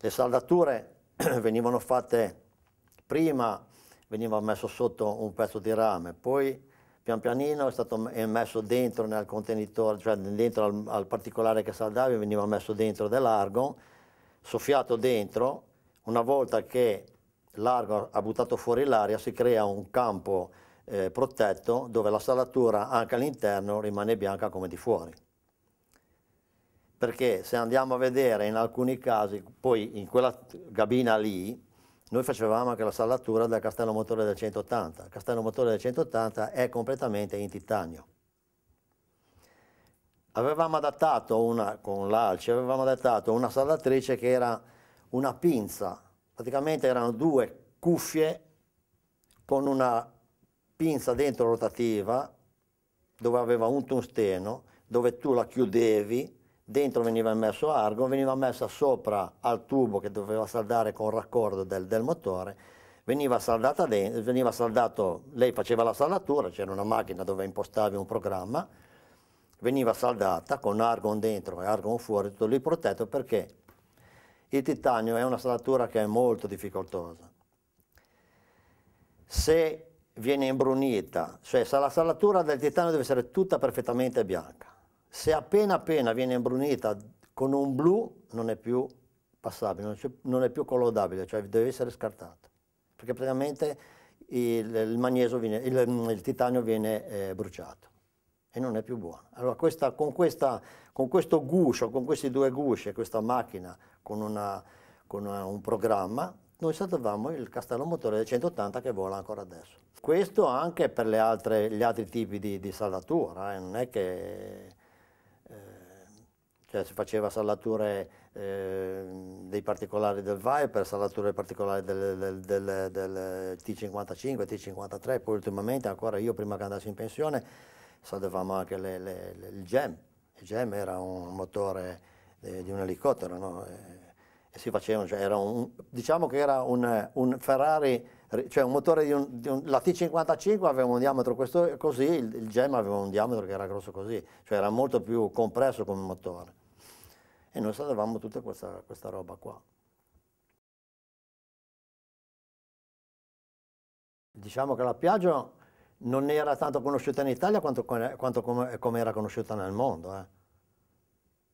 Le saldature venivano fatte prima, veniva messo sotto un pezzo di rame, poi pian pianino è stato messo dentro nel contenitore, cioè dentro al, al particolare che saldavi, veniva messo dentro dell'argo soffiato dentro, una volta che l'argo ha buttato fuori l'aria si crea un campo eh, protetto dove la salatura anche all'interno rimane bianca come di fuori perché se andiamo a vedere in alcuni casi, poi in quella gabina lì, noi facevamo anche la salatura del castello motore del 180. Il castello motore del 180 è completamente in titanio. Avevamo adattato una, con l'alce, avevamo adattato una salatrice che era una pinza, praticamente erano due cuffie con una pinza dentro rotativa dove aveva un tungsteno, dove tu la chiudevi dentro veniva messo argon, veniva messa sopra al tubo che doveva saldare con raccordo del, del motore, veniva, saldata dentro, veniva saldato, lei faceva la saldatura, c'era una macchina dove impostavi un programma, veniva saldata con argon dentro e argon fuori, tutto lì protetto perché il titanio è una saldatura che è molto difficoltosa. Se viene imbrunita, cioè la saldatura del titanio deve essere tutta perfettamente bianca se appena appena viene imbrunita con un blu non è più passabile, non, non è più collodabile, cioè deve essere scartato, perché praticamente il, il, viene, il, il titanio viene eh, bruciato e non è più buono. Allora questa, con, questa, con, questo guscio, con questi due gusci, questa macchina con, una, con una, un programma, noi salvavamo il castello motore del 180 che vola ancora adesso. Questo anche per altre, gli altri tipi di, di saldatura, eh? non è che Ehm, cioè si faceva salature eh, dei particolari del Viper, salature particolari del, del, del, del T55, T53, poi ultimamente ancora io prima che andassi in pensione salvavamo anche le, le, le, il GEM, il GEM era un motore eh, di un elicottero, no? Eh, Facevano, cioè un, diciamo che era un, un Ferrari, cioè un motore di un, di un, la T55 aveva un diametro questo, così, il, il Gem aveva un diametro che era grosso così, cioè era molto più compresso come motore. E noi sapevamo tutta questa, questa roba qua. Diciamo che la Piaggio non era tanto conosciuta in Italia quanto, quanto come, come era conosciuta nel mondo. Eh.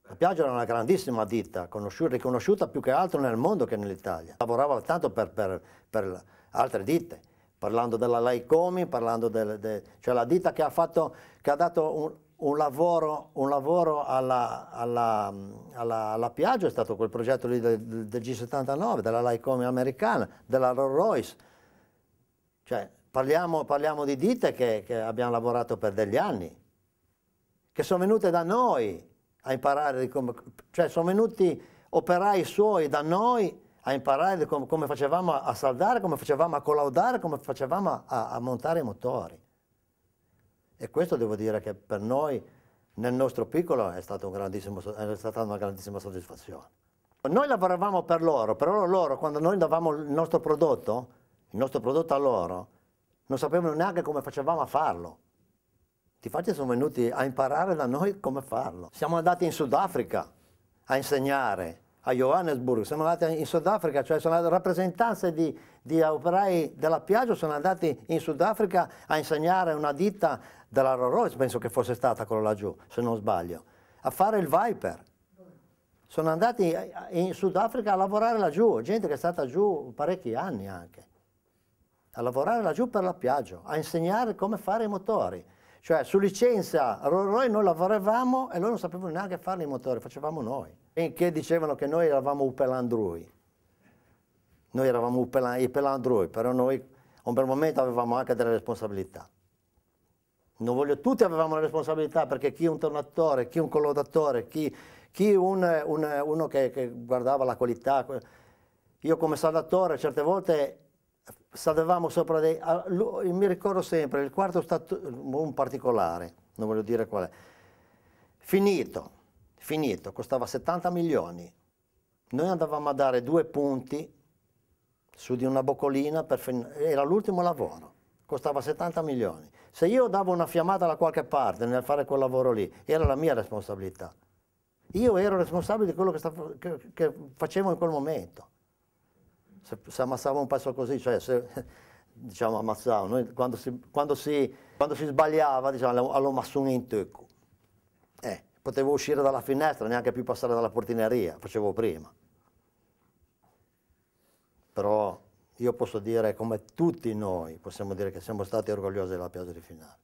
La Piaggio era una grandissima ditta, riconosciuta più che altro nel mondo che nell'Italia. Lavorava tanto per, per, per, altre ditte, parlando della Laicomi, parlando del, de, cioè la ditta che ha, fatto, che ha dato un, un, lavoro, un lavoro alla, alla, alla, alla, Piaggio, è stato quel progetto lì del, del G79, della Laicomi americana, della Rolls Royce. Cioè, parliamo, parliamo, di ditte che, che abbiamo lavorato per degli anni, che sono venute da noi a imparare come... Cioè sono venuti operai suoi da noi a imparare com come facevamo a saldare, come facevamo a collaudare, come facevamo a, a montare i motori. E questo devo dire che per noi, nel nostro piccolo, è, stato un è stata una grandissima soddisfazione. Noi lavoravamo per loro, però loro, quando noi davamo il nostro prodotto, il nostro prodotto a loro, non sapevano neanche come facevamo a farlo. Infatti sono venuti a imparare da noi come farlo. Siamo andati in Sudafrica a insegnare, a Johannesburg, siamo andati in Sudafrica, cioè sono andati, rappresentanze di, di operai della Piaggio sono andati in Sudafrica a insegnare una ditta della Rolls penso che fosse stata quella laggiù, se non sbaglio, a fare il Viper. Sono andati in Sudafrica a lavorare laggiù, gente che è stata giù parecchi anni anche, a lavorare laggiù per la Piaggio, a insegnare come fare i motori. Cioè su licenza Rolls Royce noi lavoravamo e loro non sapevano neanche fare i motori, facevamo noi. Finché dicevano che noi eravamo Upelandrui. Noi eravamo Upelandrui, però noi a un bel momento avevamo anche delle responsabilità. Non voglio, tutti avevamo la responsabilità perché chi un tornatore, chi un collodatore, chi, chi un, un, uno che, che guardava la qualità. Io come saldatore certe volte saltavamo sopra dei... Ah, mi ricordo sempre, il quarto stato... un particolare, non voglio dire qual è. Finito, finito, costava 70 milioni. Noi andavamo a dare due punti su di una boccolina, fin... era l'ultimo lavoro, costava 70 milioni. Se io davo una fiammata da qualche parte nel fare quel lavoro lì, era la mia responsabilità. Io ero responsabile di quello che, stavo... che facevo in quel momento se, se ammazzava un pezzo così, cioè se, diciamo ammazzava, noi quando si, quando si, quando si sbagliava diciamo all'omassù in tocco, eh, potevo uscire dalla finestra, neanche più passare dalla portineria, facevo prima. Però io posso dire, come tutti noi, possiamo dire che siamo stati orgogliosi della piazza di finale.